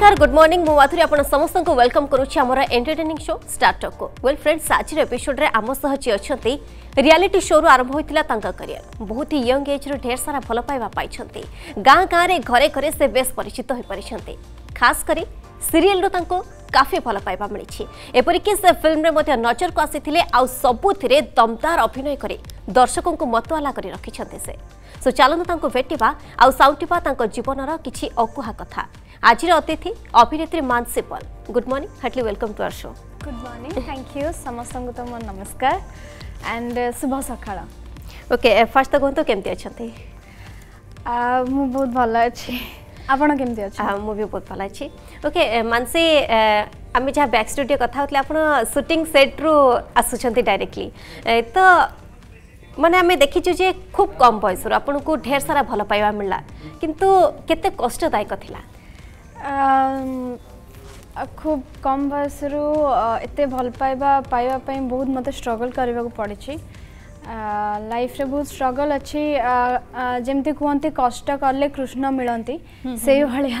ନମସ୍କାର good morning ମୁଁ ମାଧୁରୀ ଆପଣ ସମସ୍ତଙ୍କୁ ୱେଲକମ୍ କରୁଛି ଆମର ଏଣ୍ଟରଟେନିଂ ଶୋ ଷ୍ଟାର୍ଟକ୍କୁ ୱେଲ୍ ଫ୍ରେଣ୍ଡସ୍ ଆଜିର ଏପିସୋଡ୍ରେ ଆମ ସହ ଯିଏ ଅଛନ୍ତି ରିଆଲିଟି ଶୋରୁ ଆରମ୍ଭ ହୋଇଥିଲା ତାଙ୍କ କ୍ୟାରିୟର ବହୁତ ୟଙ୍ଗ ଏଜ୍ରୁ ଢେର ସାରା ଭଲ ପାଇବା ପାଇଛନ୍ତି ଗାଁ ଗାଁରେ ଘରେ ଘରେ ସେ ବେଶ୍ ପରିଚିତ ହୋଇପାରିଛନ୍ତି ଖାସ୍ କରି ସିରିଏଲ୍ରୁ ତାଙ୍କୁ କାଫି ଭଲ ପାଇବା ମିଳିଛି ଏପରିକି ସେ ଫିଲ୍ମରେ ମଧ୍ୟ ନଜରକୁ ଆସିଥିଲେ ଆଉ ସବୁଥିରେ ଦମଦାର ଅଭିନୟ କରି ଦର୍ଶକଙ୍କୁ ମତୁଆଲା କରି ରଖିଛନ୍ତି ସେ ସୋ ଚାଲନ୍ତୁ ତାଙ୍କୁ ଭେଟିବା ଆଉ ସାଉଁଟିବା ତାଙ୍କ ଜୀବନର କିଛି ଅକୁହା କଥା আজির অতিথি অভিনেত্রী Manasi Pal good morning heartily welcome to our show good morning thank you সমস্ত মো নমস্কার অ্যান্ড শুভ সকাল ওকে ফার্স্ট কুহতু কেমতি অনেক মু বহুত ভালো আছি আপনার কেমতি আছে মু বি বহুত ভালো আছি ওকে মানসী আমি যা ব্যাক স্টুডিও কথা হলে আপনার সুটিং সেট রু আসুচার ডাইরেক্টলি তো মানে আমি দেখিছু যে খুব কম বয়সর আপনার ঢের সারা ভাল পাইবা মিলা কিন্তু কেতে কষ্টদায়ক লা খুব কম বয়সরু এতে ভাল পাইবা পাইবা পাই বহুত মতে স্ট্রগল করিবাকু পড়িছি ଲାଇଫ୍ରେ ବହୁତ ଷ୍ଟ୍ରଗଲ୍ ଅଛି ଯେମିତି କୁହନ୍ତି କଷ୍ଟ କଲେ କୃଷ୍ଣ ମିଳନ୍ତି ସେଇଭଳିଆ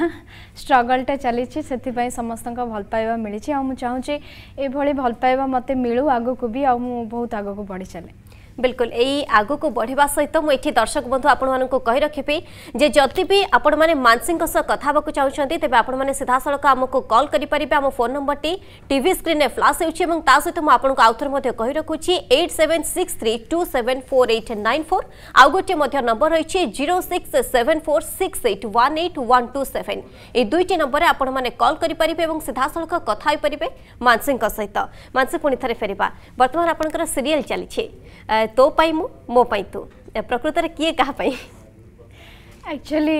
ଷ୍ଟ୍ରଗଲ୍ଟା ଚାଲିଛି ସେଥିପାଇଁ ସମସ୍ତଙ୍କ ଭଲ ପାଇବା ମିଳିଛି ଆଉ ମୁଁ ଚାହୁଁଛି ଏଭଳି ଭଲ ପାଇବା ମୋତେ ମିଳୁ ଆଗକୁ ବି ଆଉ ମୁଁ ବହୁତ ଆଗକୁ ବଢ଼ି ଚାଲେ ବିଲକୁଲ ଏଇ ଆଗକୁ ବଢ଼ିବା ସହିତ ମୁଁ ଏଠି ଦର୍ଶକ ବନ୍ଧୁ ଆପଣମାନଙ୍କୁ କହି ରଖିବି ଯେ ଯଦି ବି ଆପଣମାନେ ମାନସିଂଙ୍କ ସହ କଥା ହେବାକୁ ଚାହୁଁଛନ୍ତି ତେବେ ଆପଣମାନେ ସିଧାସଳଖ ଆମକୁ କଲ୍ କରିପାରିବେ ଆମ ଫୋନ୍ ନମ୍ବରଟି ଟିଭି ସ୍କ୍ରିନ୍ରେ ଫ୍ଲାସ୍ ହେଉଛି ଏବଂ ତା ସହିତ ମୁଁ ଆପଣଙ୍କୁ ଆଉଥରେ ମଧ୍ୟ କହି ରଖୁଛି eight seven six three two seven four eight nine four ଆଉ ଗୋଟିଏ ମଧ୍ୟ ନମ୍ବର ରହିଛି zero six seven four six eight one eight one two seven ଏଇ ଦୁଇଟି ନମ୍ବରରେ ଆପଣମାନେ କଲ୍ କରିପାରିବେ ଏବଂ ସିଧାସଳଖ କଥା ହୋଇପାରିବେ ମାନସିଂଙ୍କ ସହିତ ମାନସିଂ ପୁଣି ଥରେ ଫେରିବା ବର୍ତ୍ତମାନ ଆପଣଙ୍କର ସିରିଏଲ୍ ଚାଲିଛି तो मु मो तू प्रकृत किए कहा एक्चुअली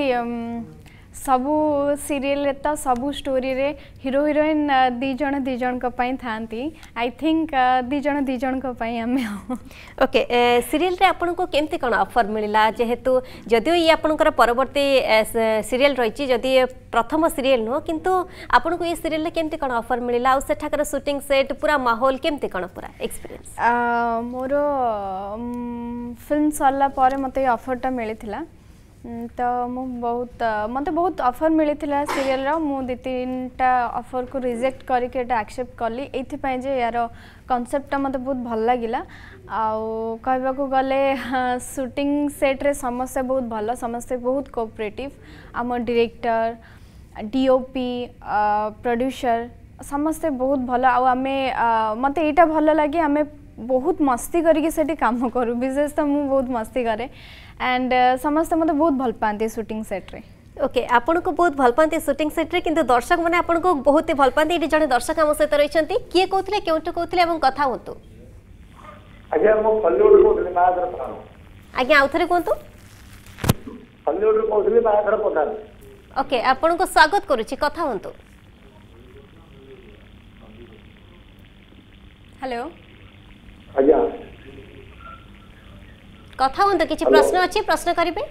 ସବୁ ସିରିଏଲରେ ତ ସବୁ ଷ୍ଟୋରିରେ ହିରୋ ହିରୋଇନ୍ ଦୁଇ ଜଣ ଦୁଇ ଜଣଙ୍କ ପାଇଁ ଥାଆନ୍ତି ଆଇ ଥିଙ୍କ ଦୁଇ ଜଣ ଦୁଇ ଜଣଙ୍କ ପାଇଁ ଆମେ ଓକେ ସିରିଏଲରେ ଆପଣଙ୍କୁ କେମିତି କ'ଣ ଅଫର୍ ମିଳିଲା ଯେହେତୁ ଯଦିଓ ଇଏ ଆପଣଙ୍କର ପରବର୍ତ୍ତୀ ସିରିଏଲ ରହିଛି ଯଦି ପ୍ରଥମ ସିରିଏଲ ନୁହଁ କିନ୍ତୁ ଆପଣଙ୍କୁ ଏ ସିରିଏଲରେ କେମିତି କ'ଣ ଅଫର୍ ମିଳିଲା ଆଉ ସେଠାକାର ସୁଟିଂ ସେଟ୍ ପୁରା ମାହୋଲ କେମିତି କ'ଣ ପୁରା ଏକ୍ସପିରିଏନ୍ସ ମୋର ଫିଲ୍ମ ସରିଲା ପରେ ମୋତେ ଏ ଅଫର୍ଟା ମିଳିଥିଲା ତ ମୁଁ ବହୁତ ମୋତେ ବହୁତ ଅଫର୍ ମିଳିଥିଲା ସିରିଏଲ୍ର ମୁଁ ଦୁଇ ତିନିଟା ଅଫର୍କୁ ରିଜେକ୍ଟ କରିକି ଏଇଟା ଆକ୍ସେପ୍ଟ କଲି ଏଇଥିପାଇଁ ଯେ ଏହାର କନସେପ୍ଟଟା ମୋତେ ବହୁତ ଭଲ ଲାଗିଲା ଆଉ କହିବାକୁ ଗଲେ ସୁଟିଂ ସେଟ୍ରେ ସମସ୍ତେ ବହୁତ ଭଲ ସମସ୍ତେ ବହୁତ କୋଅପରେଟିଭ୍ ଆମ ଡିରେକ୍ଟର ଡିଓପି ପ୍ରଡ୍ୟୁସର ସମସ୍ତେ ବହୁତ ଭଲ ଆଉ ଆମେ ମୋତେ ଏଇଟା ଭଲ ଲାଗେ ଆମେ ବହୁତ ମସ୍ତି କରିକି ସେଠି କାମ କରୁ ବିଶେଷତଃ ମୁଁ ବହୁତ ମସ୍ତି କରେ एंड समस्ते मत बहुत भल पाते सुटिंग सेट्रे ओके आपको बहुत भल पाते सुटिंग सेट्रे कि दर्शक मैंने आपको बहुत ही भल पाते ये जड़े दर्शक आम सहित रही किए कहते क्योंठू कहते कथा हूँ ଆଜ୍ଞା ମୁଁ ହଲିଉଡରୁ କହୁଥିଲି ମାୟାଧର ପ୍ରଧାନ ଆଜ୍ଞା ଆଉ ଥରେ କୁହନ୍ତୁ ହଲିଉଡରୁ କହୁଥିଲି ମାୟାଧର ପ୍ରଧାନ ଓକେ ଆପଣଙ୍କୁ ସ୍ୱାଗତ କରୁଛି କଥା ହୁଅନ୍ତୁ ହ୍ୟାଲୋ ଆଜ୍ଞା কথা হুঁতু কিছু প্রশ্ন আছে প্রশ্ন করবে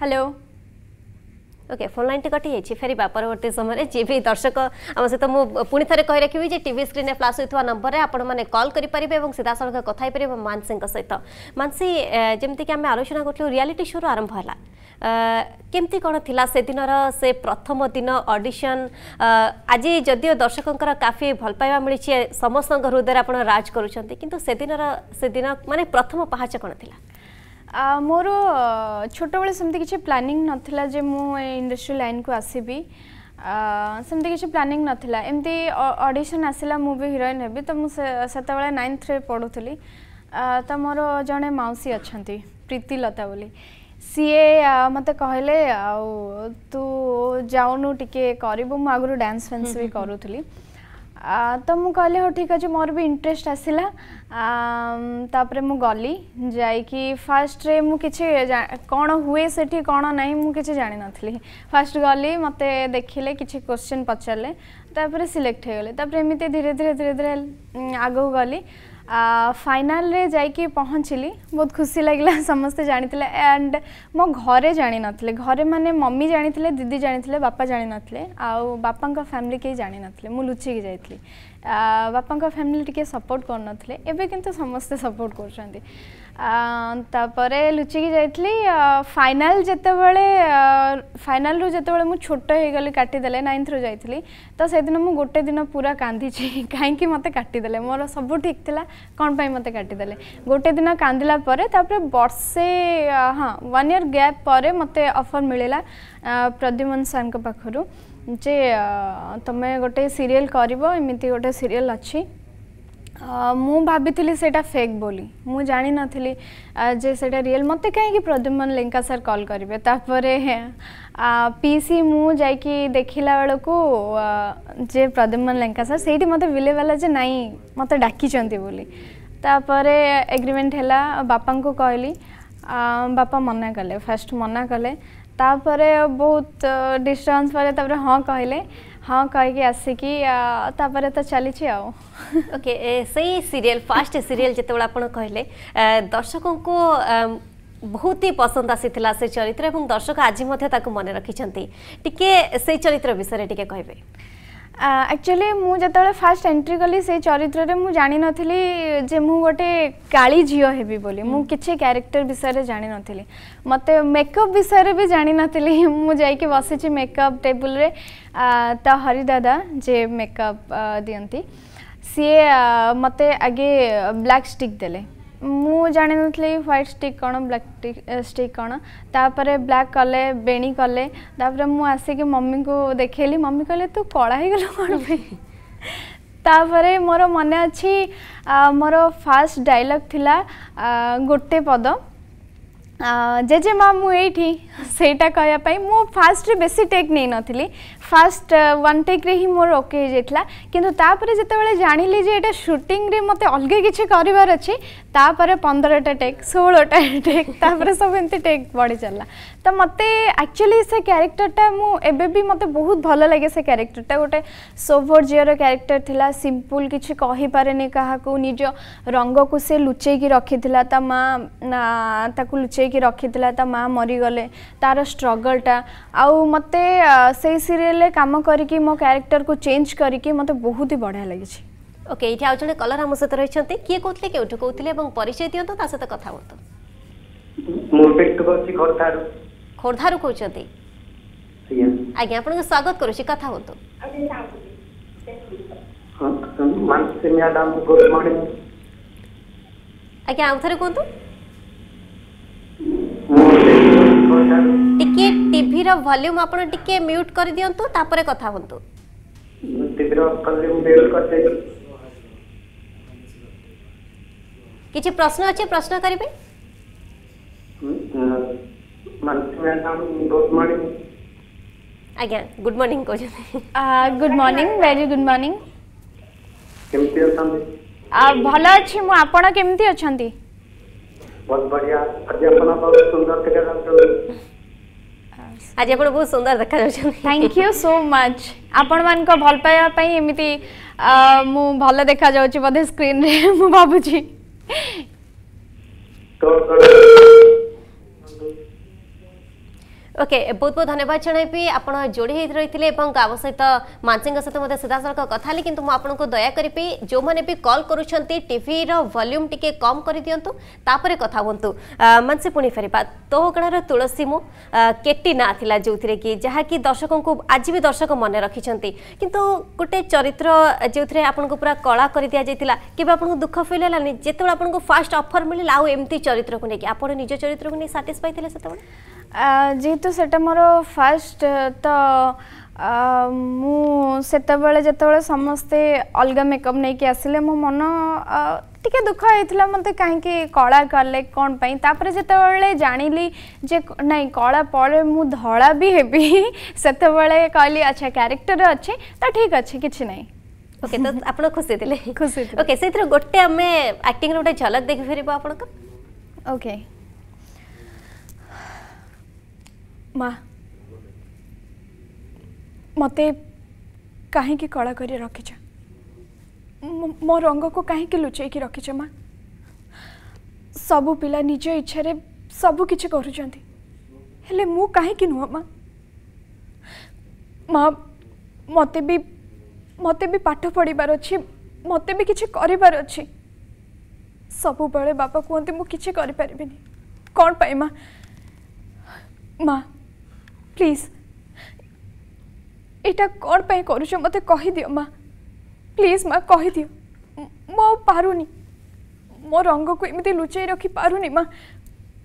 হ্যালো ଓକେ ଫୋନ୍ ଲାଇନ୍ଟି କଟିଯାଇଛି ଫେରିବା ପରବର୍ତ୍ତୀ ସମୟରେ ଯିଏ ବି ଦର୍ଶକ ଆମ ସହିତ ମୁଁ ପୁଣି ଥରେ କହି ରଖିବି ଯେ ଟିଭି ସ୍କ୍ରିନ୍ରେ ଫ୍ଲାସ୍ ହୋଇଥିବା ନମ୍ବରରେ ଆପଣମାନେ କଲ୍ କରିପାରିବେ ଏବଂ ସିଧାସଳଖ କଥା ହେଇପାରିବେ ମାନସିଂଙ୍କ ସହିତ ମାନସି ଯେମିତିକି ଆମେ ଆଲୋଚନା କରୁଥିଲୁ ରିଆଲିଟି ଶୋ'ରୁ ଆରମ୍ଭ ହେଲା କେମିତି କ'ଣ ଥିଲା ସେଦିନର ସେ ପ୍ରଥମ ଦିନ ଅଡ଼ିସନ୍ ଆଜି ଯଦିଓ ଦର୍ଶକଙ୍କର କାଫି ଭଲ ପାଇବା ମିଳିଛି ସମସ୍ତଙ୍କ ହୃଦୟରେ ଆପଣ ରାଜ କରୁଛନ୍ତି କିନ୍ତୁ ସେଦିନର ସେଦିନ ମାନେ ପ୍ରଥମ ପାହାଚ କ'ଣ ଥିଲା ମୋର ଛୋଟବେଳେ ସେମିତି କିଛି ପ୍ଲାନିଂ ନଥିଲା ଯେ ମୁଁ ଇଣ୍ଡଷ୍ଟ୍ରି ଲାଇନ୍କୁ ଆସିବି ସେମିତି କିଛି ପ୍ଲାନିଂ ନଥିଲା ଏମିତି ଅଡ଼ିସନ୍ ଆସିଲା ମୁଁ ବି ହିରୋଇନ୍ ହେବି ତ ମୁଁ ସେତେବେଳେ ନାଇନ୍ଥରେ ପଢ଼ୁଥିଲି ତ ମୋର ଜଣେ ମାଉସୀ ଅଛନ୍ତି ପ୍ରୀତିଲତା ବୋଲି ସିଏ ମୋତେ କହିଲେ ଆଉ ତୁ ଯାଉନୁ ଟିକେ କରିବୁ ମୁଁ ଆଗରୁ ଡ୍ୟାନ୍ସ ଫ୍ୟାନ୍ସ ବି କରୁଥିଲି ତ ମୁଁ କହିଲି ହଉ ଠିକ୍ ଅଛି ମୋର ବି ଇଣ୍ଟରେଷ୍ଟ ଆସିଲା ତାପରେ ମୁଁ ଗଲି ଯାଇକି ଫାର୍ଷ୍ଟରେ ମୁଁ କିଛି କ'ଣ ହୁଏ ସେଠି କ'ଣ ନାହିଁ ମୁଁ କିଛି ଜାଣିନଥିଲି ଫାର୍ଷ୍ଟ ଗଲି ମୋତେ ଦେଖିଲେ କିଛି କୋଶ୍ଚିନ୍ ପଚାରିଲେ ତାପରେ ସିଲେକ୍ଟ ହେଇଗଲି ତାପରେ ଏମିତି ଧୀରେ ଧୀରେ ଧୀରେ ଧୀରେ ଆଗକୁ ଗଲି फाइनाल रे जाइकी पहुँचली बहुत खुशी लगला समस्ते जानते एंड मो घरे जानी नथिले घरे माने मम्मी जानी दीदी जानी बापा जानी नथिले आ बापा फैमिली के जानी नथिले मु लुची के ବାପାଙ୍କ ଫ୍ୟାମିଲି ଟିକେ ସପୋର୍ଟ କରୁନଥିଲେ ଏବେ କିନ୍ତୁ ସମସ୍ତେ ସପୋର୍ଟ କରୁଛନ୍ତି ତାପରେ ଲୁଚିକି ଯାଇଥିଲି ଫାଇନାଲ ଯେତେବେଳେ ଫାଇନାଲରୁ ଯେତେବେଳେ ମୁଁ ଛୋଟ ହେଇଗଲି କାଟିଦେଲେ ନାଇନ୍ଥରୁ ଯାଇଥିଲି ତ ସେଦିନ ମୁଁ ଗୋଟେ ଦିନ ପୁରା କାନ୍ଦିଛି କାହିଁକି ମୋତେ କାଟିଦେଲେ ମୋର ସବୁ ଠିକ୍ ଥିଲା କ'ଣ ପାଇଁ ମୋତେ କାଟିଦେଲେ ଗୋଟେ ଦିନ କାନ୍ଦିଲା ପରେ ତାପରେ ବର୍ଷେ ହଁ ୱାନ୍ ଇୟର୍ ଗ୍ୟାପ୍ ପରେ ମୋତେ ଅଫର୍ ମିଳିଲା ପ୍ରଦ୍ୟୁମନ ସାର୍ଙ୍କ ପାଖରୁ ଯେ ତୁମେ ଗୋଟେ ସିରିଏଲ୍ କରିବ ଏମିତି ଗୋଟେ ସିରିଏଲ୍ ଅଛି ମୁଁ ଭାବିଥିଲି ସେଇଟା ଫେକ୍ ବୋଲି ମୁଁ ଜାଣିନଥିଲି ଯେ ସେଇଟା ରିଏଲ୍ ମୋତେ କାହିଁକି ପ୍ରଦ୍ୟୁମ୍ନ ଲେଙ୍କା ସାର୍ କଲ୍ କରିବେ ତାପରେ ପି ସି ମୁଁ ଯାଇକି ଦେଖିଲା ବେଳକୁ ଯେ ପ୍ରଦ୍ୟୁମ୍ନ ଲେଙ୍କା ସାର୍ ସେଇଠି ମୋତେ ବିଲେଇବାଲା ଯେ ନାଇଁ ମୋତେ ଡାକିଛନ୍ତି ବୋଲି ତାପରେ ଏଗ୍ରିମେଣ୍ଟ ହେଲା ବାପାଙ୍କୁ କହିଲି ବାପା ମନା କଲେ ଫାର୍ଷ୍ଟ ମନା କଲେ ତାପରେ ବହୁତ ଡିଷ୍ଟାନ୍ସ ପରେ ତାପରେ ହଁ କହିଲେ ହଁ କହିକି ଆସିକି ତାପରେ ତ ଚାଲିଛି ଆଉ ଓକେ ସେଇ ସିରିଏଲ୍ ଫାଷ୍ଟ ସିରିଏଲ୍ ଯେତେବେଳେ ଆପଣ କହିଲେ ଦର୍ଶକଙ୍କୁ ବହୁତ ହି ପସନ୍ଦ ଆସିଥିଲା ସେ ଚରିତ୍ର ଏବଂ ଦର୍ଶକ ଆଜି ମଧ୍ୟ ତାକୁ ମନେ ରଖିଛନ୍ତି ଟିକେ ସେଇ ଚରିତ୍ର ବିଷୟରେ ଟିକେ କହିବେ एक्चुअली मुझे जो फास्ट एंट्री कली से चरित्र में मुझे नी जे मु गोटे काली झील हे बोली मु किसी क्यारेक्टर विषय जानी नी मत मेकअप विषय भी जान नी मुझे बसी मेकअप टेबुल तो हरिदादा जे मेकअप दिंती सी मत आगे ब्लैक स्टिक देले ମୁଁ ଜାଣିନଥିଲି ହ୍ୱାଇଟ୍ ଷ୍ଟିକ୍ କ'ଣ ବ୍ଲାକ୍ ଷ୍ଟିକ୍ କ'ଣ ତାପରେ ବ୍ଲାକ୍ କଲେ ବେଣୀ କଲେ ତାପରେ ମୁଁ ଆସିକି ମମିଙ୍କୁ ଦେଖେଇଲି ମମି କହିଲେ ତୁ କଳା ହେଇଗଲୁ କ'ଣ ପାଇଁ ତାପରେ ମୋର ମନେ ଅଛି ମୋର ଫାର୍ଷ୍ଟ ଡାଇଲଗ୍ ଥିଲା ଗୋଟେ ପଦ জেজেমা মু এইটি সেইটা কয়া পাই মু ফার্স্টরে বেশি টেক নেই নথিলি ফার্স্ট ওয়ান টেক্রে হি মোর ওকে হয়েযাইতলা কিন্তু তাপরে যেতবেলে জানিলি যে এটা শুটিংরে মতে অলগা কিছু করিবার আছে তাপরে পনেরোটা টেক ষোলটা টেক তাপরে সব এমতি টেক বড়ি চালা তো মতে আকচুয়ালি সে ক্যারেক্টরটা মু এবে বি মতে বহুত ভালো লাগে সে ক্যারেক্টরটা গোটে সোভর ঝিওর ক্যারেক্টর লা সিম্পল কিছু কহিপারেনি কাহাকু নিজ রঙ্গকু সে লুচেইকি রখিলা তা মা তাকে লুচেই লুচাইকি রক্ষিলা তা মা মরিগলে তার স্ট্রগলটা আতে সেই সিরিয়াল কাম করিকি মো ক্যারেক্টর কু চেঞ্জ করিকি মতো বহুত হি বড়িয়া লাগিছে ওকে এইটি আউ জন কলার আমার সাথে রয়েছেন কি কৌলে কেউঠু কৌলে এবং পরিচয় দিও তা সাথে কথা হতো খোর্ধারু কৌছেন আজ্ঞা আপনাকে স্বাগত করছি কথা হতো আজ্ঞা আউ থরে কুহতু ଟିକେ ଟିଭିର ଭଲ୍ୟୁମ୍ ଆପଣ ଟିକେ ମ୍ୟୁଟ୍ କରିଦିଅନ୍ତୁ ତାପରେ କଥା ହୁଅନ୍ତୁ କିଛି ପ୍ରଶ୍ନ ଅଛି ପ୍ରଶ୍ନ କରିବେ ଆଜ୍ଞା ଗୁଡ୍ ମର୍ଣ୍ଣିଂ କହୁଛନ୍ତି good morning very good morning ଭଲ ଅଛି ମୁଁ ଆପଣ କେମିତି ଅଛନ୍ତି आज आप बहुत सुंदर देखा थैंक यू सो मच आपण मान भल पाइबापी पई एमिति मु भल देखा जाउछि बधे स्क्रीन रे मु बाबूजी तो तो ওকে বহুত বহুত ধন্যবাদ জনাইবি আপনার যোড়ি হয়ে রয়েছে এবং আম সহিত মানসিঙ্ সহ মধ্যে সিধাসলখ কথা হলি কিন্তু আপনার দয়া করি যে বি কল করছেন টিভির ভল্যুম টিকি কম করে দিও তাপরে কথা হুম মানসি পুঁ ফেরবা তো গণার তুলসী মু কেটি না লা যে কি যা কি দর্শক আজ বি দর্শক মনে রাখি কিন্তু গোটে চরিত্র যে আপনার পুরা কলা করে দিয়া যাই কেবে আপনার দুঃখ ফিল হলানি যেত আপনার ফার্স্ট অফর মিলল আউ এমতি চরিত্রকে নিয়ে আপনার নিজ চরিত্রকে নিয়ে সাটিসফাই লে সেতবে যেহেতু সেটা মোর ফার্স্ট তো মু সেতবেলে যেতবেলে সমস্তে অলগা মেকআপ নেইকি আসলে মো মন টিকে দুঃখ হয়েছিল মতো কাহিঁকি কলা কলে কোণ পাই তাপরে যেতবেলে জাঁলি যে নাই কলা পরে মু ধরা বি হেবি সেতবেলে কহিলি আচ্ছা ক্যারেক্টর অছে তো ঠিক আছে কিছু নাই ওকে তো আপনার খুশি দিলে খুশি ওকে সেইথির গোটে আমি আক্টিং গোটে ঝলক দেখি ফেরব আপনার ওকে ମା ମୋତେ କାହିଁକି କଳା କରି ରଖିଛ ମୋ ରଙ୍ଗକୁ କାହିଁକି ଲୁଚେଇକି ରଖିଛ ମା ସବୁ ପିଲା ନିଜ ଇଚ୍ଛାରେ ସବୁ କିଛି କରୁଛନ୍ତି ହେଲେ ମୁଁ କାହିଁକି ନୁହଁ ମା ମା ମୋତେ ବି ମୋତେ ବି ପାଠ ପଢ଼ିବାର ଅଛି ମୋତେ ବି କିଛି କରିବାର ଅଛି ସବୁବେଳେ ବାପା କୁହନ୍ତି ମୁଁ କିଛି କରିପାରିବିନି କ'ଣ ପାଇଁ ମା ମା प्लिज एटा कहीँ किदियो प्लिज माङको एमि लुचाइ रखि पारुन मा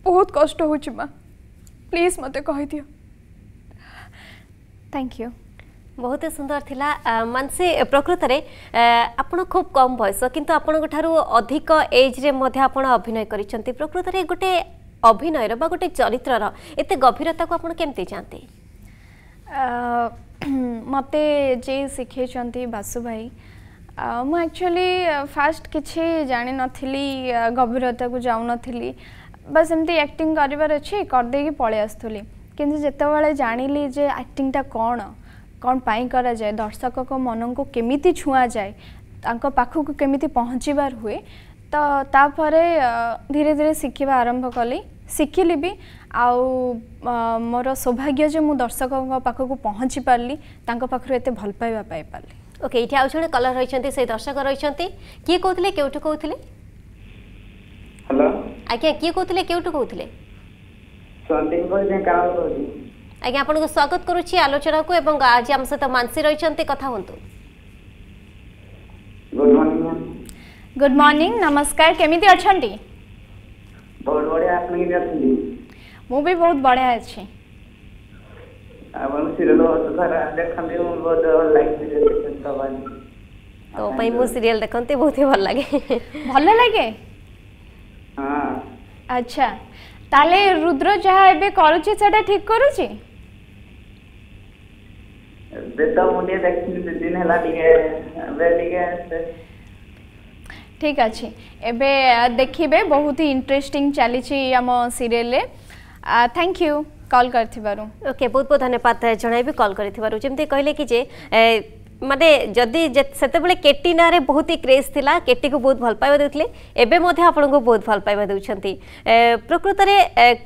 बहुत कष्ट हौ प्लीज मते प्लिज दियो थैंक यू बहुत सुन्दर थाहा से प्रकृतले आपण खूब कम वयस कि आपूर्व अधिक एज लेभिन प्रकृतले गएर ଅଭିନୟର ବା ଗୋଟେ ଚରିତ୍ରର ଏତେ ଗଭୀରତାକୁ ଆପଣ କେମିତି ଯାଆନ୍ତି ମୋତେ ଯିଏ ଶିଖେଇଛନ୍ତି ବାସୁ ଭାଇ ମୁଁ ଆକ୍ଚୁଆଲି ଫାଷ୍ଟ କିଛି ଜାଣିନଥିଲି ଗଭୀରତାକୁ ଯାଉନଥିଲି ବାସ୍ ଏମିତି ଆକ୍ଟିଂ କରିବାର ଅଛି କରିଦେଇକି ପଳେଇ ଆସୁଥିଲି କିନ୍ତୁ ଯେତେବେଳେ ଜାଣିଲି ଯେ ଆକ୍ଟିଂଟା କ'ଣ କ'ଣ ପାଇଁ କରାଯାଏ ଦର୍ଶକଙ୍କ ମନକୁ କେମିତି ଛୁଆଁଯାଏ ତାଙ୍କ ପାଖକୁ କେମିତି ପହଞ୍ଚିବାର ହୁଏ ତ ତାପରେ ଧୀରେ ଧୀରେ ଶିଖିବା ଆରମ୍ଭ କଲି ଶିଖିଲି ବି ଆଉ ମୋର ସୌଭାଗ୍ୟ ଯେ ମୁଁ ଦର୍ଶକଙ୍କ ପାଖକୁ ପହଞ୍ଚି ପାରିଲି ତାଙ୍କ ପାଖରୁ ଏତେ ଭଲ ପାଇବା ପାଇପାରିଲି ଓକେ ଏଇଠି ଆଉ ଜଣେ କଲର ରହିଛନ୍ତି ସେ ଦର୍ଶକ ରହିଛନ୍ତି କିଏ କହୁଥିଲେ କେଉଁଠୁ କହୁଥିଲେ ଆଜ୍ଞା କିଏ କହୁଥିଲେ କେଉଁଠୁ କହୁଥିଲେ ଆଜ୍ଞା ଆପଣଙ୍କୁ ସ୍ୱାଗତ କରୁଛି ଆଲୋଚନାକୁ ଏବଂ ଆଜି ଆମ ସହିତ ମାନସୀ ରହିଛନ୍ତି କଥା ହୁଅନ୍ତୁ গুড মর্নিং নমস্কার কেমিতি অছন্তি ବହୁତ ବଢିଆ ଆପଣ କେମିତି ଅଛନ୍ତି ମୁଁ ବି ବହୁତ ବଢିଆ ଅଛି ଆପଣ ସିରିଏଲ ଦେଖନ୍ତି ମୁଁ ବହୁତ ଭଲ ତୋ ପାଇଁ ମୁଁ ସିରିଏଲ ଦେଖନ୍ତି ବହୁତ ଭଲ ଲାଗେ ଭଲ ଲାଗେ ଆଚ୍ଛା ତାହେଲେ ରୁଦ୍ର ଯାହା ଏବେ କରୁଛି ସେଟା ଠିକ କରୁଛି ଏବେ ତ ମୁଁ ଟିକେ ଦେଖିନି ଦୁଇ ଦିନ ହେଲା ଟିକେ ଏବେ ଟିକେ ঠিক আছে এবে দেখিবে বহুত হি ইন্টারেস্টিং চালিছি আম সিরিয়ালে থ্যাংক ইউ কল করথিবারু ওকে বহুত বহুত ধন্যবাদ জনাইবি কল করথিবারু যেমতি কইলে কি যে মানে যদি সেতবে কেটি নাঁরে বহুত হি ক্রেজ লা কেটিকে বহুত ভাল পাইবা দেউলে এবে মধ্যে আপনার বহুত ভাল পাইবা দেউছেন প্রকৃতরে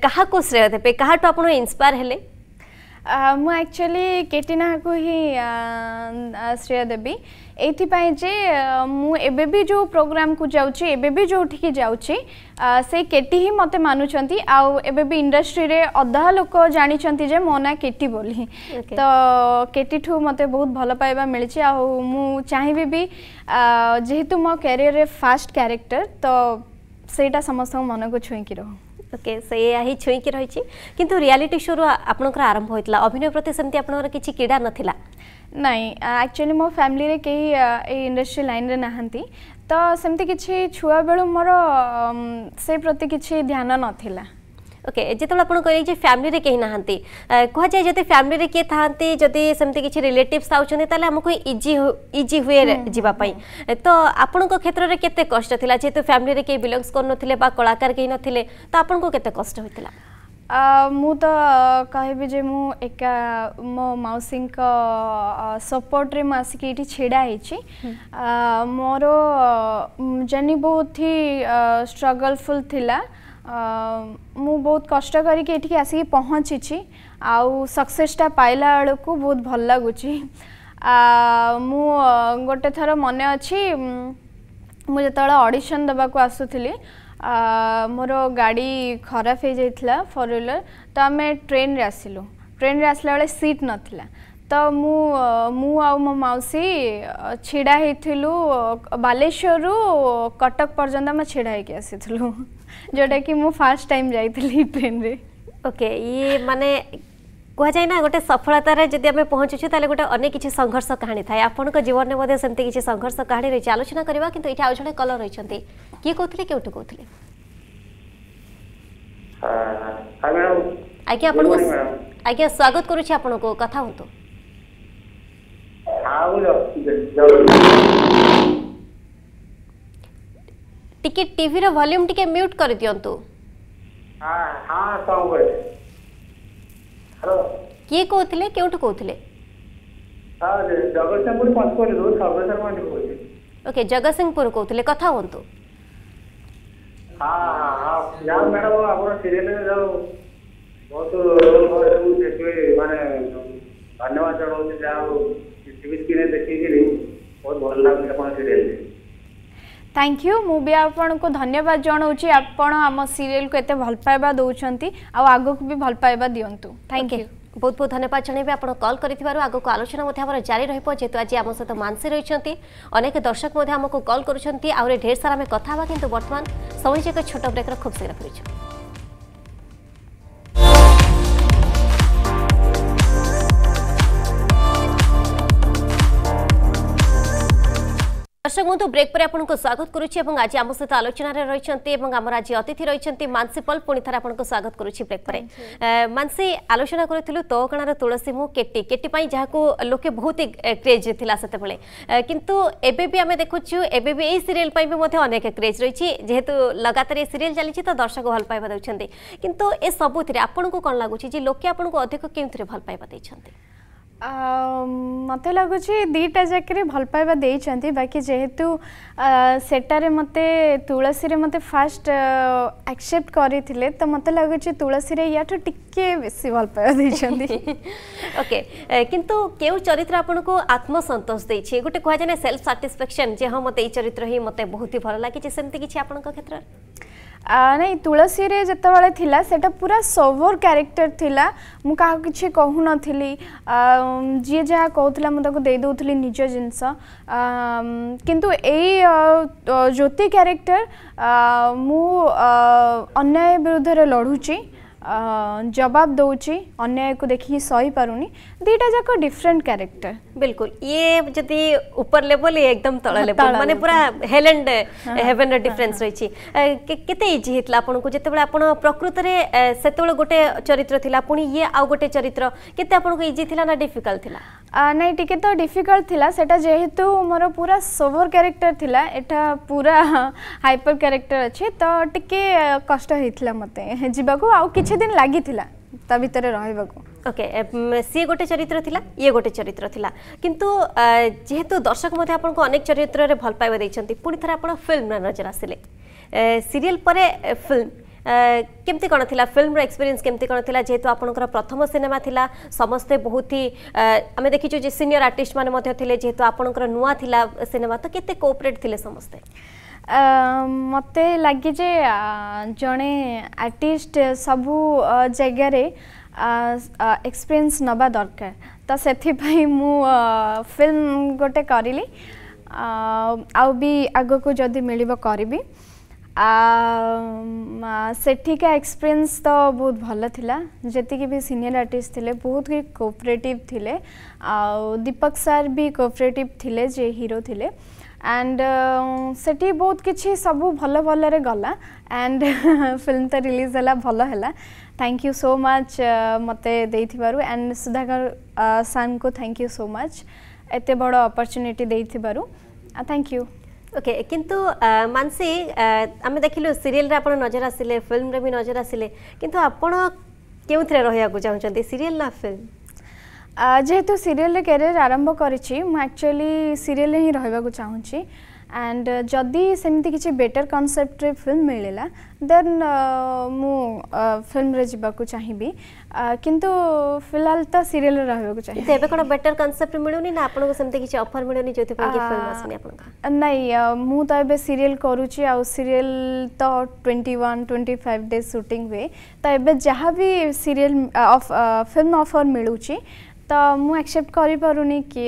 কাহাকু শ্রেয় দেবে কাহাটু আপনার ইন্সপায়ার হলে ମୁଁ ଆକ୍ଚୁଆଲି କେଟିନାକୁ ହିଁ ଶ୍ରେୟ ଦେବି ଏଇଥିପାଇଁ ଯେ ମୁଁ ଏବେ ବି ଯେଉଁ ପ୍ରୋଗ୍ରାମକୁ ଯାଉଛି ଏବେ ବି ଯେଉଁଠିକି ଯାଉଛି ସେଇ କେଟି ହିଁ ମୋତେ ମାନୁଛନ୍ତି ଆଉ ଏବେ ବି ଇଣ୍ଡଷ୍ଟ୍ରିରେ ଅଧା ଲୋକ ଜାଣିଛନ୍ତି ଯେ ମୋ ନାଁ କେଟି ବୋଲି ତ କେଟିଠୁ ମୋତେ ବହୁତ ଭଲ ପାଇବା ମିଳିଛି ଆଉ ମୁଁ ଚାହିଁବି ବି ଯେହେତୁ ମୋ କ୍ୟାରିୟରରେ ଫାଷ୍ଟ କ୍ୟାରେକ୍ଟର ତ ସେଇଟା ସମସ୍ତଙ୍କ ମନକୁ ଛୁଇଁକି ରହୁ ଓକେ ସେଇଆ ହିଁ ଛୁଇଁକି ରହିଛି କିନ୍ତୁ ରିଆଲିଟି ସୋ'ରୁ ଆପଣଙ୍କର ଆରମ୍ଭ ହୋଇଥିଲା ଅଭିନୟ ପ୍ରତି ସେମିତି ଆପଣଙ୍କର କିଛି କ୍ରୀଡ଼ା ନଥିଲା ନାଇଁ ଆକ୍ଚୁଆଲି ମୋ ଫ୍ୟାମିଲିରେ କେହି ଏଇ ଇଣ୍ଡଷ୍ଟ୍ରି ଲାଇନ୍ରେ ନାହାନ୍ତି ତ ସେମିତି କିଛି ଛୁଆବେଳୁ ମୋର ସେ ପ୍ରତି କିଛି ଧ୍ୟାନ ନଥିଲା ଓକେ ଯେତେବେଳେ ଆପଣ କହିଲେ ଯେ ଫ୍ୟାମିଲିରେ କେହି ନାହାନ୍ତି କୁହାଯାଏ ଯଦି ଫ୍ୟାମିଲିରେ କିଏ ଥାଆନ୍ତି ଯଦି ସେମିତି କିଛି ରିଲେଟିଭ୍ସ ଆସୁଛନ୍ତି ତାହେଲେ ଆମକୁ ଇଜି ଇଜି ହୁଏ ଯିବା ପାଇଁ ତ ଆପଣଙ୍କ କ୍ଷେତ୍ରରେ କେତେ କଷ୍ଟ ଥିଲା ଯେହେତୁ ଫ୍ୟାମିଲିରେ କେହି ବିଲଙ୍ଗସ୍ କରୁନଥିଲେ ବା କଳାକାର କେହି ନଥିଲେ ତ ଆପଣଙ୍କୁ କେତେ କଷ୍ଟ ହୋଇଥିଲା ମୁଁ ତ କହିବି ଯେ ମୁଁ ଏକା ମୋ ମାଉସୀଙ୍କ ସପୋର୍ଟରେ ମୁଁ ଆସିକି ଏଇଠି ଛିଡ଼ା ହେଇଛି ମୋର ଜର୍ଣ୍ଣି ବହୁତ ହି ଷ୍ଟ୍ରଗଲଫୁଲ୍ ଥିଲା ମୁଁ ବହୁତ କଷ୍ଟ କରିକି ଏଠିକି ଆସିକି ପହଞ୍ଚିଛି ଆଉ ସକ୍ସେସ୍ଟା ପାଇଲା ବେଳକୁ ବହୁତ ଭଲ ଲାଗୁଛି ମୁଁ ଗୋଟେ ଥର ମନେ ଅଛି ମୁଁ ଯେତେବେଳେ ଅଡ଼ିସନ୍ ଦେବାକୁ ଆସୁଥିଲି ମୋର ଗାଡ଼ି ଖରାପ ହେଇଯାଇଥିଲା ଫୋର୍ ହ୍ୱିଲର୍ ତ ଆମେ ଟ୍ରେନ୍ରେ ଆସିଲୁ ଟ୍ରେନ୍ରେ ଆସିଲା ବେଳେ ସିଟ୍ ନଥିଲା ତ ମୁଁ ମୁଁ ଆଉ ମୋ ମାଉସୀ ଛିଡ଼ା ହେଇଥିଲୁ ବାଲେଶ୍ୱରରୁ କଟକ ପର୍ଯ୍ୟନ୍ତ ଆମେ ଛିଡ଼ା ହେଇକି ଆସିଥିଲୁ ଯେଉଁଟାକି ମୁଁ ଫାର୍ଷ୍ଟ ଟାଇମ୍ ଯାଇଥିଲି ଟ୍ରେନ୍ରେ ଓକେ ଇଏ ମାନେ କୁହାଯାଏ ନା ଗୋଟେ ସଫଳତାରେ ଯଦି ଆମେ ପହଞ୍ଚୁଛୁ ତାହେଲେ ଗୋଟେ ଅନେକ କିଛି ସଂଘର୍ଷ କାହାଣୀ ଥାଏ ଆପଣଙ୍କ ଜୀବନରେ ମଧ୍ୟ ସେମିତି କିଛି ସଂଘର୍ଷ କାହାଣୀ ରହିଛି ଆଲୋଚନା କରିବା କିନ୍ତୁ ଏଠି ଆଉ ଜଣେ କଲର ରହିଛନ୍ତି କିଏ କହୁଥିଲେ କେଉଁଠୁ କହୁଥିଲେ ଆଜ୍ଞା ଆପଣଙ୍କୁ ଆଜ୍ଞା ସ୍ୱାଗତ କରୁଛି ଆପଣଙ୍କୁ କଥା ହୁଅନ୍ତୁ ଟିକେ ଟିଭିର ଭଲ୍ୟୁମ୍ ଟିକେ ମ୍ୟୁଟ୍ କରିଦିଅନ୍ତୁ ହଁ ହଁ କିଏ କହୁଥିଲେ କେଉଁଠୁ କହୁଥିଲେ ଓକେ ଜଗତସିଂହପୁର କହୁଥିଲେ କଥା ହୁଅନ୍ତୁ ଧନ୍ୟବାଦ ଜଣାଉଛି ଯାହା ହଉ ଟିଭି ସ୍କ୍ରିନ୍ରେ ଦେଖିକିରି ବହୁତ ଭଲ ଲାଗୁଛି ଆପଣଙ୍କ ସିରିଏଲ୍ থ্যাংক ইউ মু বি আপনার ধন্যবাদ জনাওছি আপনার আমার সিরিয়াল এত ভাল পাইবা দৌঁচান আগক বি ভাল পাইবা দিও থ্যাংক ইউ ବହୁତ ବହୁତ ଧନ୍ୟବାଦ ଜଣାଇବେ ଆପଣ କଲ୍ କରିଥିବାରୁ ଆଗକୁ ଆଲୋଚନା ମଧ୍ୟ ଆମର ଜାରି ରହିବ ଯେହେତୁ ଆଜି ଆମ ସହିତ ମାନସୀ ରହିଛନ୍ତି ଅନେକ ଦର୍ଶକ ମଧ୍ୟ ଆମକୁ କଲ୍ କରୁଛନ୍ତି ଆହୁରି ଢେର ସାରା ଆମେ କଥା ହେବା କିନ୍ତୁ ବର୍ତ୍ତମାନ ସମୟ ଯାକ ଛୋଟ ବ୍ରେକ୍ର ଖୁବ୍ ଶୀଘ୍ର ଫେରୁଛୁ মতো ব্রেক পরে আপনার স্বাগত করছি এবং আজ আমার সহ আলোচনার রয়েছেন এবং আমার আজ অতিথি রয়েছেন মানসিপল পল থাকে আপনার স্বাগত করছি ব্রেক পরে মানসি আলোচনা করেছিল তোকণার তুলসী মু কেটি কেটি পাই যা লোকে বহুত ক্রেজ লা সেতবে কিন্তু এবে আমি দেখুছু এবে এই সিরিয়াল পাই মধ্যে অনেক ক্রেজ রয়েছে যেহেতু লগাতার এই সিরিয়াল চালছে তো দর্শক ভাল পাইবা দেউছন্তি কিন্তু এ সবুথিরে আপনার কোন লাগুছি যে লোকে আপনার অধিক কেউথিরে ভাল পাইবা দিয়েছেন ମୋତେ ଲାଗୁଛି ଦୁଇଟା ଯାକରେ ଭଲ ପାଇବା ଦେଇଛନ୍ତି ବାକି ଯେହେତୁ ସେଟାରେ ମୋତେ ତୁଳସୀରେ ମୋତେ ଫାଷ୍ଟ ଆକ୍ସେପ୍ଟ କରିଥିଲେ ତ ମୋତେ ଲାଗୁଛି ତୁଳସୀରେ ୟାଠୁ ଟିକେ ବେଶୀ ଭଲ ପାଇବା ଦେଇଛନ୍ତି ଓକେ କିନ୍ତୁ କେଉଁ ଚରିତ୍ର ଆପଣଙ୍କୁ ଆତ୍ମସନ୍ତୋଷ ଦେଇଛି ଗୋଟେ କୁହାଯାଏ ନା ସେଲ୍ଫ ସାଟିସ୍ଫ୍ୟାକ୍ସନ୍ ଯେ ହଁ ମୋତେ ଏଇ ଚରିତ୍ର ହିଁ ମୋତେ ବହୁତ ହି ଭଲ ଲାଗିଛି ସେମିତି କିଛି ଆପଣଙ୍କ କ୍ଷେତ୍ରରେ ନାଇଁ ତୁଳସୀରେ ଯେତେବେଳେ ଥିଲା ସେଟା ପୁରା ସୋଭର କ୍ୟାରେକ୍ଟର ଥିଲା ମୁଁ କାହାକୁ କିଛି କହୁନଥିଲି ଯିଏ ଯାହା କହୁଥିଲା ମୁଁ ତାକୁ ଦେଇଦେଉଥିଲି ନିଜ ଜିନିଷ କିନ୍ତୁ ଏଇ ଜ୍ୟୋତି କ୍ୟାରେକ୍ଟର ମୁଁ ଅନ୍ୟାୟ ବିରୁଦ୍ଧରେ ଲଢ଼ୁଛି जवाब दौर अन्याय को देखिए सही पारुनी दीटा जाक डिफरेंट क्यारेक्टर बिल्कुल ये जदि ऊपर लेवल ये एकदम हाँ, तल लेवल माने पूरा हेल एंड हेवन रे डिफरेंस रही केते इजी हेतला आपन को जते बेला आपन प्रकृत रे सेते बेला गोटे चरित्र थिला पुनी ये आ गोटे चरित्र केते आपन को इजी थिला ना डिफिकल्ट थिला ନାଇଁ ଟିକେ ତ ଡିଫିକଲ୍ଟ ଥିଲା ସେଟା ଯେହେତୁ ମୋର ପୁରା ସୋଭର କ୍ୟାରେକ୍ଟର ଥିଲା ଏଟା ପୁରା ହାଇପର କ୍ୟାରେକ୍ଟର ଅଛି ତ ଟିକେ କଷ୍ଟ ହେଇଥିଲା ମୋତେ ଯିବାକୁ ଆଉ କିଛି ଦିନ ଲାଗିଥିଲା ତା ଭିତରେ ରହିବାକୁ ওকে সি গোটে চরিত্র লা ইয়ে গোটে চরিত্র লা কিন্তু যেহেতু দর্শক মধ্যে আপনার অনেক চরিত্রের ভাল পাইবা দিয়েছেন পুঁথ আপনার ফিল্ম নজর আসলে সিরিয়াল পরে ফিল্ম କେମିତି କ'ଣ ଥିଲା ଫିଲ୍ମର ଏକ୍ସପିରିଏନ୍ସ କେମିତି କ'ଣ ଥିଲା ଯେହେତୁ ଆପଣଙ୍କର ପ୍ରଥମ ସିନେମା ଥିଲା ସମସ୍ତେ ବହୁତ ହି ଆମେ ଦେଖିଛୁ ଯେ ସିନିୟର ଆର୍ଟିଷ୍ଟମାନେ ମଧ୍ୟ ଥିଲେ ଯେହେତୁ ଆପଣଙ୍କର ନୂଆ ଥିଲା ସିନେମା ତ କେତେ କୋଅପରେଟ୍ ଥିଲେ ସମସ୍ତେ ମୋତେ ଲାଗେ ଯେ ଜଣେ ଆର୍ଟିଷ୍ଟ ସବୁ ଜାଗାରେ ଏକ୍ସପିରିଏନ୍ସ ନେବା ଦରକାର ତ ସେଥିପାଇଁ ମୁଁ ଫିଲ୍ମ ଗୋଟେ କରିଲି ଆଉ ବି ଆଗକୁ ଯଦି ମିଳିବ କରିବି सेठी का एक्सपीरियंस तो बहुत भल था जी भी सीनियर आर्टिस्ट थिले बहुत ही कोऑपरेटिव थिले आ दीपक सर भी कोऑपरेटिव थिले जे हीरो थिले एंड से बहुत किसी सब भल तो भल गला एंड फिल्म तो रिलीज है भल है थैंक यू सो मच मत एंड सुधाकर सार को थैंक यू सो मच एत बड़ अपरच्युनिटी थैंक यू ଓକେ କିନ୍ତୁ ମାନସୀ ଆମେ ଦେଖିଲୁ ସିରିଏଲରେ ଆପଣ ନଜର ଆସିଲେ ଫିଲ୍ମରେ ବି ନଜର ଆସିଲେ କିନ୍ତୁ ଆପଣ କେଉଁଥିରେ ରହିବାକୁ ଚାହୁଁଛନ୍ତି ସିରିଏଲ ନା ଫିଲ୍ମ ଯେହେତୁ ସିରିଏଲରେ କ୍ୟାରିୟର ଆରମ୍ଭ କରିଛି ମୁଁ ଆକ୍ଚୁଆଲି ସିରିଏଲରେ ହିଁ ରହିବାକୁ ଚାହୁଁଛି एंड जदि सेमती किसी बेटर कनसेप्ट फिल्म मिलला देन मु फिल्म uh, रे जवाक चाहिए uh, किंतु फिलहाल तो सीरीयल रहा चाहिए कौन बेटर कनसेप्ट मिलूनी ना आपको को अफर मिलूनी जो मिलुनी जोति पर की फिल्म आसनी आपन तो twenty one twenty five days shooting हुए तो एबे जहाँ भी सीरीयल फिल्म अफर मिलूँ ତ ମୁଁ ଆକ୍ସେପ୍ଟ କରିପାରୁନି କି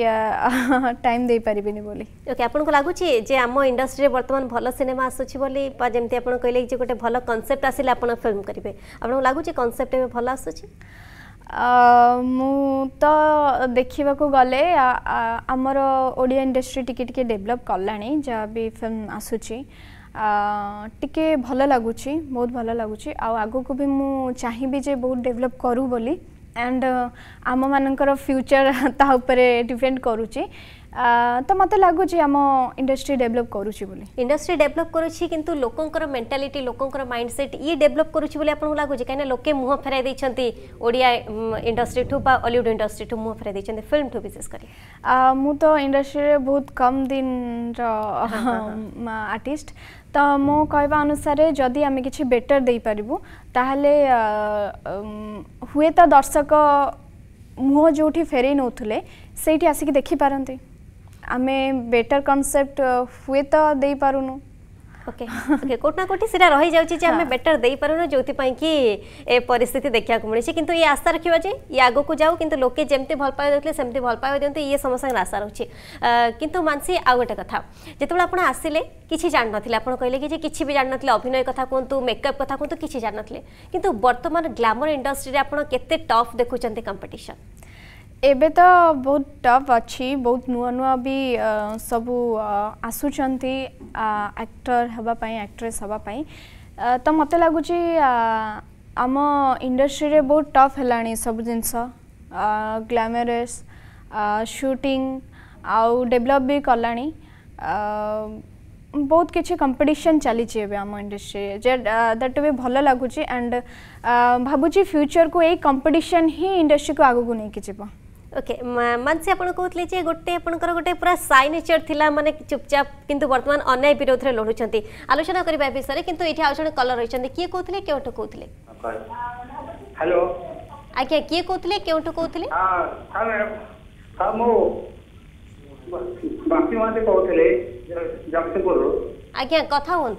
ଟାଇମ୍ ଦେଇପାରିବିନି ବୋଲି ଓକେ ଆପଣଙ୍କୁ ଲାଗୁଛି ଯେ ଆମ ଇଣ୍ଡଷ୍ଟ୍ରିରେ ବର୍ତ୍ତମାନ ଭଲ ସିନେମା ଆସୁଛି ବୋଲି ବା ଯେମିତି ଆପଣ କହିଲେ ଯେ ଗୋଟେ ଭଲ କନସେପ୍ଟ ଆସିଲେ ଆପଣ ଫିଲ୍ମ କରିବେ ଆପଣଙ୍କୁ ଲାଗୁଛି କନସେପ୍ଟ ଏବେ ଭଲ ଆସୁଛି ମୁଁ ତ ଦେଖିବାକୁ ଗଲେ ଆମର ଓଡ଼ିଆ ଇଣ୍ଡଷ୍ଟ୍ରି ଟିକେ ଟିକେ ଡେଭଲପ୍ କଲାଣି ଯାହା ବି ଫିଲ୍ମ ଆସୁଛି ଟିକେ ଭଲ ଲାଗୁଛି ବହୁତ ଭଲ ଲାଗୁଛି ଆଉ ଆଗକୁ ବି ମୁଁ ଚାହିଁବି ଯେ ବହୁତ ଡେଭଲପ୍ କରୁ ବୋଲି ଆଣ୍ଡ ଆମମାନଙ୍କର ଫ୍ୟୁଚର୍ ତା ଉପରେ ଡିପେଣ୍ଡ କରୁଛି ତ ମୋତେ ଲାଗୁଛି ଆମ ଇଣ୍ଡଷ୍ଟ୍ରି ଡେଭଲପ୍ କରୁଛି ବୋଲି ଇଣ୍ଡଷ୍ଟ୍ରି ଡେଭଲପ୍ କରୁଛି କିନ୍ତୁ ଲୋକଙ୍କର ମେଣ୍ଟାଲିଟି ଲୋକଙ୍କର ମାଇଣ୍ଡ ସେଟ୍ ଇଏ ଡେଭଲପ୍ କରୁଛି ବୋଲି ଆପଣଙ୍କୁ ଲାଗୁଛି କାହିଁକିନା ଲୋକେ ମୁହଁ ଫେରାଇ ଦେଇଛନ୍ତି ଓଡ଼ିଆ ଇଣ୍ଡଷ୍ଟ୍ରିଠୁ ବା ଅଲିଉଡ଼ ଇଣ୍ଡଷ୍ଟ୍ରିଠୁ ମୁହଁ ଫେରାଇ ଦେଇଛନ୍ତି ଫିଲ୍ମଠୁ ବିଶେଷ କରି ମୁଁ ତ ଇଣ୍ଡଷ୍ଟ୍ରିରେ ବହୁତ କମ୍ ଦିନର ଆର୍ଟିଷ୍ଟ ତ ମୋ କହିବା ଅନୁସାରେ ଯଦି ଆମେ କିଛି ବେଟର୍ ଦେଇପାରିବୁ ତାହେଲେ ହୁଏତ ଦର୍ଶକ ମୁହଁ ଯେଉଁଠି ଫେରେଇ ନେଉଥିଲେ ସେଇଠି ଆସିକି ଦେଖିପାରନ୍ତି ଆମେ ବେଟର୍ କନସେପ୍ଟ ହୁଏତ ଦେଇପାରୁନୁ ओके ओके कोटना कोटी सिरा रही जाउची जे हमें बेटर देई परनु जोति पई कि ए परिस्थिति देखिया को मिले छी किंतु ये आशा रखियो जे ये आगो को जाऊ किंतु लोके जेमते भल पाए देखले सेमते भल पाए दियंतु ये समस्या आशा रहउची किंतु मानसी आ गोटे कथा जेतबे आपण आसिले किछि जान नथिले आपण कहले कि जे किछि भी जान नथिले अभिनय कथा कोंतु मेकअप कथा कोंतु किछि जान नथिले किंतु वर्तमान ग्लैमर इंडस्ट्री रे आपण केते टफ देखुचंती कंपटीशन ଏବେ ତ ବହୁତ ଟଫ୍ ଅଛି ବହୁତ ନୂଆ ନୂଆ ବି ସବୁ ଆସୁଛନ୍ତି ଆକ୍ଟର ହେବା ପାଇଁ ଆକ୍ଟ୍ରେସ୍ ହେବା ପାଇଁ ତ ମୋତେ ଲାଗୁଛି ଆମ ଇଣ୍ଡଷ୍ଟ୍ରିରେ ବହୁତ ଟଫ୍ ହେଲାଣି ସବୁ ଜିନିଷ ଗ୍ଲାମେରସ୍ ସୁଟିଂ ଆଉ ଡେଭଲପ୍ ବି କଲାଣି ବହୁତ କିଛି କମ୍ପିଟିସନ୍ ଚାଲିଛି ଏବେ ଆମ ଇଣ୍ଡଷ୍ଟ୍ରିରେ ଯେ ଦ୍ୟାଟ୍ ବି ଭଲ ଲାଗୁଛି ଆଣ୍ଡ ଭାବୁଛି ଫ୍ୟୁଚର୍କୁ ଏଇ କମ୍ପିଟିସନ୍ ହିଁ ଇଣ୍ଡଷ୍ଟ୍ରିକୁ ଆଗକୁ ନେଇକି ଯିବ ओके मानसी आपण कहते गोटे आपंकर गोटे पूरा साई नेचर थी मैंने चुपचाप किंतु बर्तमान अन्याय विरोध में लड़ुंट आलोचना करने विषय किंतु ये आज जन कलर रही किए कहते क्योंठू कहते हेलो आज्ञा किए कहते क्योंठू कहते आज्ञा कथा हूँ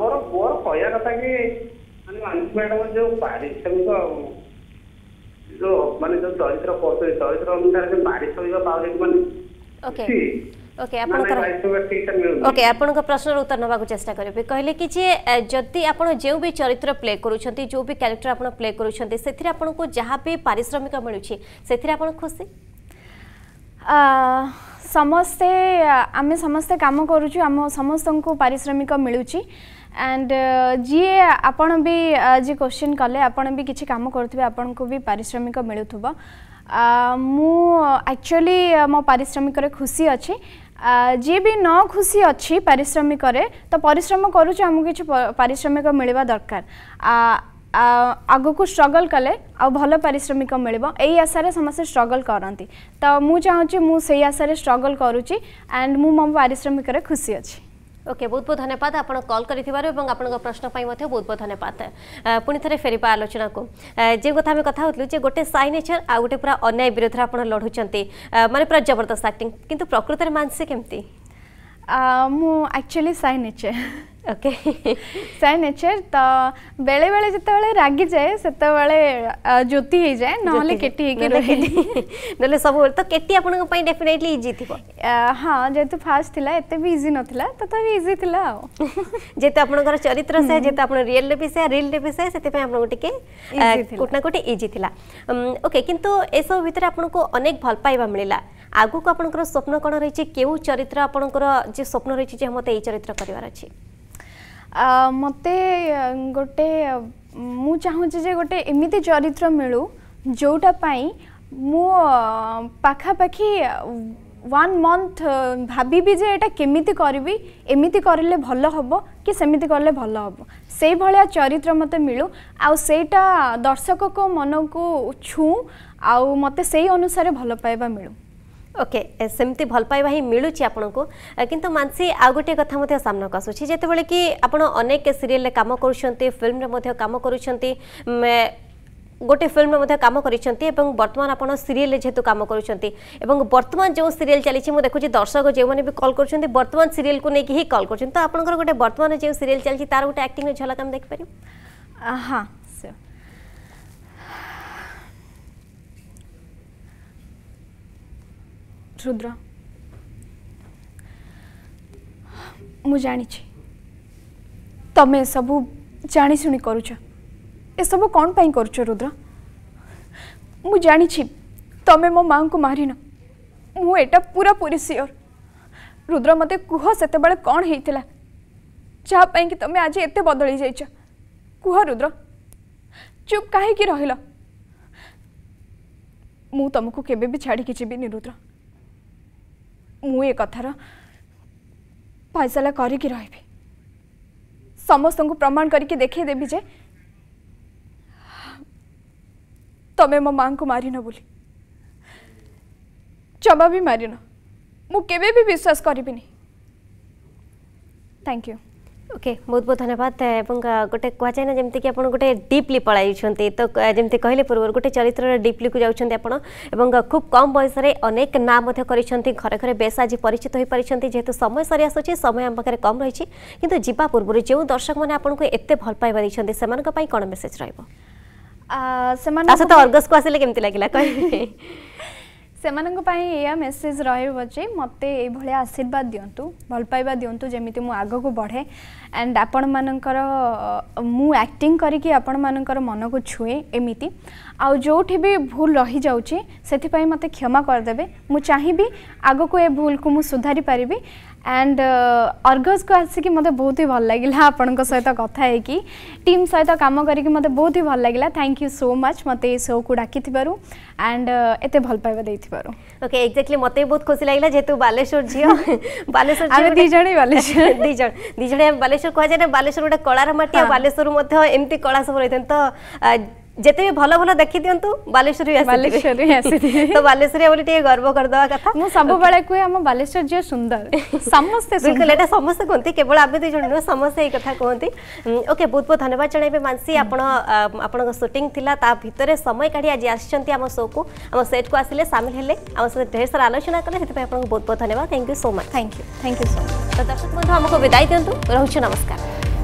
मोर मोर कहया कथा कि मैडम जो पारिश्रमिक जो माने जो चरित्र पक्ष चरित्र अनुसार जो नारी सहित पावले ଆପଣଙ୍କର ଓକେ ଆପଣଙ୍କ ପ୍ରଶ୍ନର ଉତ୍ତର ନେବାକୁ ଚେଷ୍ଟା କରିବି କହିଲେ କି ଯେ ଯଦି ଆପଣ ଯେଉଁ ବି ଚରିତ୍ର ପ୍ଲେ କରୁଛନ୍ତି ଯେଉଁ ବି କ୍ୟାରେକ୍ଟର ଆପଣ ପ୍ଲେ କରୁଛନ୍ତି ସେଥିରେ ଆପଣଙ୍କୁ ଯାହା ବି ପାରିଶ୍ରମିକ ମିଳୁଛି ସେଥିରେ ଆପଣ ଖୁସି ସମସ୍ତେ ଆମେ ସମସ୍ତେ କାମ କରୁଛୁ ଆମ ସମସ୍ତଙ୍କୁ ପାରିଶ୍ରମିକ ମିଳୁଛି ଆଣ୍ଡ ଯିଏ ଆପଣ ବି ଯିଏ କୋଶ୍ଚିନ୍ କଲେ ଆପଣ ବି କିଛି କାମ କରୁଥିବେ ଆପଣଙ୍କୁ ବି ପାରିଶ୍ରମିକ ମିଳୁଥିବ ମୁଁ ଆକ୍ଚୁଆଲି ମୋ ପାରିଶ୍ରମିକରେ ଖୁସି ଅଛି ଯିଏ ବି ନ ଖୁସି ଅଛି ପାରିଶ୍ରମିକରେ ତ ପରିଶ୍ରମ କରୁଛୁ ଆମକୁ କିଛି ପାରିଶ୍ରମିକ ମିଳିବା ଦରକାର आग को स्ट्रगल कले आल पारिश्रमिक मिल यही आशा समस्त स्ट्रगल करती तो मुझे चाहिए मुझे आशा स्ट्रगल करुच्ची एंड मु पारिश्रमिक खुशी अच्छी ओके बहुत बहुत धन्यवाद आप कल कर प्रश्नपी बहुत बहुत धन्यवाद पुणि थे फेर आलोचना को जो कथ आम गोटे सैनेचर आ गए पूरा अन्याय विरोध में आप लड़ुच्च मानते पूरा जबरदस्त आक्टिंग कितु प्रकृत में मानसे कमी मुक्चुअली सै नेचर ओके साइन नेचर तो बेले बेले जत रागि जाए से बेले ज्योति हो जाए ना के ना सब तो केटी अपन को डेफिनेटली इजी थी हाँ जेतु फास्ट थी एत भी इजी ना त तो इजी थी जेते आप चरित्र से जेते अपन रियल ले भी रियल ले बिसे सेते पई अपन इजी थी ओके कितना ए सब भीतर आपको अनेक भल पाइबा मिलिला ଆଗକୁ ଆପଣଙ୍କର ସ୍ୱପ୍ନ କ'ଣ ରହିଛି କେଉଁ ଚରିତ୍ର ଆପଣଙ୍କର ଯେ ସ୍ୱପ୍ନ ରହିଛି ଯେ ମୋତେ ଏଇ ଚରିତ୍ର କରିବାର ଅଛି ମୋତେ ଗୋଟେ ମୁଁ ଚାହୁଁଛି ଯେ ଗୋଟେ ଏମିତି ଚରିତ୍ର ମିଳୁ ଯେଉଁଟା ପାଇଁ ମୁଁ ପାଖାପାଖି ୱାନ୍ ମନ୍ଥ ଭାବିବି ଯେ ଏଇଟା କେମିତି କରିବି ଏମିତି କରିଲେ ଭଲ ହେବ କି ସେମିତି କଲେ ଭଲ ହେବ ସେଇଭଳିଆ ଚରିତ୍ର ମୋତେ ମିଳୁ ଆଉ ସେଇଟା ଦର୍ଶକଙ୍କ ମନକୁ ଛୁଁ ଆଉ ମୋତେ ସେଇ ଅନୁସାରେ ଭଲ ପାଇବା ମିଳୁ ଓକେ ସେମିତି ଭଲ ପାଇବା ହିଁ ମିଳୁଛି ଆପଣଙ୍କୁ କିନ୍ତୁ ମାନସି ଆଉ ଗୋଟିଏ କଥା ମଧ୍ୟ ସାମ୍ନାକୁ ଆସୁଛି ଯେତେବେଳେ କି ଆପଣ ଅନେକ ସିରିଏଲରେ କାମ କରୁଛନ୍ତି ଫିଲ୍ମରେ ମଧ୍ୟ କାମ କରୁଛନ୍ତି গোটে ফিল্মে মধ্যে কাম করেছেন এবং বর্তমান আপনার সিরিয়েলে যেহেতু কাম করছেন এবং বর্তমান যে সিরিয়েল চালছে মু দেখুছি দর্শক যে কল করছেন বর্তমান সিরিয়েল কু নিয়ে হি কল করছেন তো আপনার গোটে বর্তমান যে সিরিয়েল চালছে তার গোটে আক্টিং ঝলক আমি দেখিপারি হ্যাঁ रुद्र ମୁଁ ଜାଣିଛି ତମେ ଏସବୁ ଜାଣିଶୁଣି କରୁଛ ଏସବୁ କ'ଣ ପାଇଁ କରୁଛ ରୁଦ୍ର ମୁଁ ଜାଣିଛି ତମେ ମୋ ମାଆଙ୍କୁ ମାରିନ ମୁଁ ଏଇଟା ପୁରାପୁରି ସିଓର ରୁଦ୍ର ମୋତେ କୁହ ସେତେବେଳେ କ'ଣ ହେଇଥିଲା ଯାହା ପାଇଁକି ତମେ ଆଜି ଏତେ ବଦଳି ଯାଇଛ କୁହ ରୁଦ୍ର ଚୁପ୍ କାହିଁକି ରହିଲ ମୁଁ ତମକୁ କେବେ ବି ଛାଡ଼ିକି ଯିବିନି ରୁଦ୍ର ମୁଁ ଏ କଥାର ଫଇସଲା କରିକି ରହିବି ସମସ୍ତଙ୍କୁ ପ୍ରମାଣ କରିକି ଦେଖେଇଦେବି ଯେ ତମେ ମୋ ମାଆଙ୍କୁ ମାରିନ ବୋଲି ଜମା ବି ମାରିନ ମୁଁ କେବେ ବି ବିଶ୍ୱାସ କରିବିନି ଥ୍ୟାଙ୍କ ୟୁ ओके बहुत बहुत धन्यवाद एवं गोटे कहुए ना जमीक आप गोटे डीपली पलाई तो जमी कहले पूर्व गोटे चरित्र डीपली को जाऊँ आप खूब कम बयस अनेक ना घरे घरे बेस आज परिचित हो पारि जेहेतु समय सरी आसूँ समय आम पाखे कम रही कि जावा पूर्व जो दर्शक मैंने आपको एत भल पाइबा देखते से कौन मेसेज रहा अर्गस को आसे कमी लगे कह ସେମାନଙ୍କ ପାଇଁ ଏଇଆ ମେସେଜ୍ ରହିବ ଯେ ମୋତେ ଏଇଭଳିଆ ଆଶୀର୍ବାଦ ଦିଅନ୍ତୁ ଭଲ ପାଇବା ଦିଅନ୍ତୁ ଯେମିତି ମୁଁ ଆଗକୁ ବଢ଼େ ଆଣ୍ଡ ଆପଣମାନଙ୍କର ମୁଁ ଆକ୍ଟିଂ କରିକି ଆପଣମାନଙ୍କର ମନକୁ ଛୁଏଁ ଏମିତି ଆଉ ଯେଉଁଠି ବି ଭୁଲ ରହିଯାଉଛି ସେଥିପାଇଁ ମୋତେ କ୍ଷମା କରିଦେବେ ମୁଁ ଚାହିଁବି ଆଗକୁ ଏ ଭୁଲକୁ ମୁଁ ସୁଧାରି ପାରିବି ଆଣ୍ଡ ଅର୍ଗସ୍କୁ ଆସିକି ମୋତେ ବହୁତ ହି ଭଲ ଲାଗିଲା ଆପଣଙ୍କ ସହିତ କଥା ହେଇକି ଟିମ୍ ସହିତ କାମ କରିକି ମୋତେ ବହୁତ ହି ଭଲ ଲାଗିଲା ଥ୍ୟାଙ୍କ ୟୁ ସୋ ମଚ୍ ମୋତେ ଏଇ ଶୋକୁ ଡାକିଥିବାରୁ ଆଣ୍ଡ ଏତେ ଭଲ ପାଇବା ଦେଇଥିବାରୁ ଓକେ ଏକ୍ଜାକ୍ଟଲି ମୋତେ ବି ବହୁତ ଖୁସି ଲାଗିଲା ଯେହେତୁ ବାଲେଶ୍ୱର ଝିଅ ବାଲେଶ୍ୱର ଆମେ ଦୁଇ ଜଣ ବାଲେଶ୍ୱର ଦୁଇ ଜଣ ଦୁଇ ଜଣ ବାଲେଶ୍ୱର କୁହାଯାଏ ନା ବାଲେଶ୍ୱର ଗୋଟେ କଳାର ମାଟି ଆଉ ବାଲେଶ୍ୱର ମଧ୍ୟ ଏମିତି କଳା ସବୁ ରହିଥାନ୍ତି ତ যেতে বি ভালো ভালো দেখি দিন্তু বালেশ্বর বালেশ্বর তো বালেশ্বর বলে টিকে গর্ব করদবা কথা মু সবুবেলে কুয়ে আম বালেশ্বর যে সুন্দর সমস্তে বিলকুল এটা সমস্তে কোন্তি কেবল আমি দুই জন নু সমস্তে এই কথা কোন্তি ওকে বহুত বহুত ধন্যবাদ জনাইবে মানসি আপন আপনক শুটিং থিলা তা ভিতরে সময় কাঢ়ি আজি আসছন্তি আম শোকু আম সেট কু আসিলে সামিল হেলে আম সাথে ঢের সারা আলোচনা কলে সেতে আপনক বহুত বহুত ধন্যবাদ thank you so much thank you thank you so much তো দর্শক বন্ধু আমাকে বিদায় দিন্তু রহুছ নমস্কার